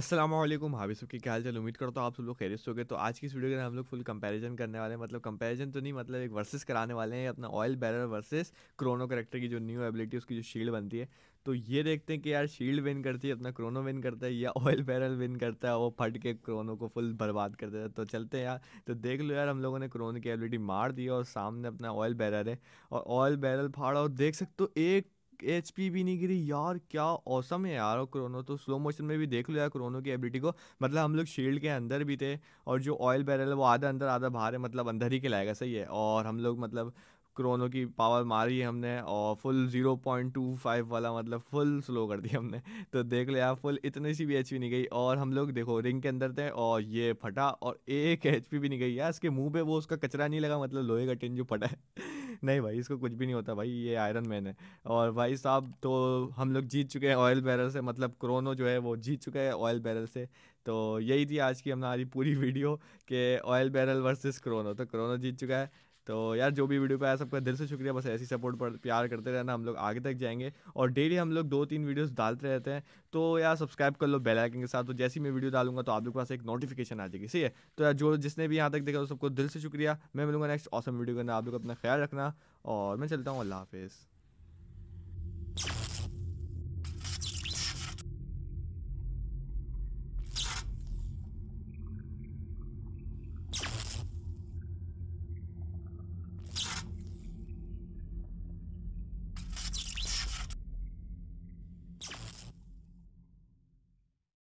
असलम हाबी सब की क्या हाल चाल उम्मीद करता हूँ आप सब लोग खैरियत हो गए तो आज की इस वीडियो के अंदर हम लोग फुल कंपैरिजन करने वाले हैं मतलब कंपैरिजन तो नहीं मतलब एक वर्सेस कराने वाले हैं अपना oil barrel versus Chrono character की जो न्यू एबिलिटी उसकी जो शील्ड बनती है तो ये देखते हैं कि यार शील्ड विन करती है अपना क्रोनो विन करता है या ऑयल बैरल विन करता है वो फट के क्रोनो को फुल बर्बाद कर देता है तो चलते हैं यार तो देख लो यार हम लोगों ने क्रोनो की एबिलिटी मार दी और सामने अपना ऑयल बैरल है और ऑयल बैरल फाड़ा और देख सकते हो एक एच पी भी नहीं गिरी यार क्या औसम है यार क्रोनो तो स्लो मोशन में भी देख लो यार क्रोनो की एबिलिटी को मतलब हम लोग शील्ड के अंदर भी थे और जो ऑयल बैरल है वो आधा अंदर आधा बाहर है मतलब अंदर ही के लाएगा सही है और हम लोग मतलब क्रोनो की पावर मारी है हमने और full zero point two five वाला मतलब फुल स्लो कर दिया हमने तो देख लिया यार फुल इतने सी भी एच नहीं गई और हम लोग देखो रिंग के अंदर थे और ये फटा और एक एच भी नहीं गई यार इसके मुंह पे वो उसका कचरा नहीं लगा मतलब लोहे का टिन जो फटा है नहीं भाई इसको कुछ भी नहीं होता भाई ये आयरन मैन है और भाई साहब तो हम लोग जीत चुके हैं ऑयल बैरल से मतलब क्रोनो जो है वो जीत चुके हैं ऑयल बैरल से तो यही थी आज की हमारी पूरी वीडियो के ऑयल बैरल वर्सेस क्रोनो तो क्रोनो जीत चुका है तो यार जो भी वीडियो पे आया सबका दिल से शुक्रिया बस ऐसी सपोर्ट पर प्यार करते रहना हम लोग आगे तक जाएंगे और डेली हम लोग दो तीन वीडियोस डालते रहते हैं तो यार सब्सक्राइब कर लो बेल आइकन के साथ तो जैसे ही मैं वीडियो डालूंगा तो आप लोग के पास एक नोटिफिकेशन आ जाएगी सही है तो यार जो जिसने भी यहाँ तक देखा तो सबको दिल से शुक्रिया मैं मिलूंगा नेक्स्ट ऑसम वीडियो करना आप लोग अपना ख्याल रखना और मैं चलता हूँ अल्लाह हाफिज़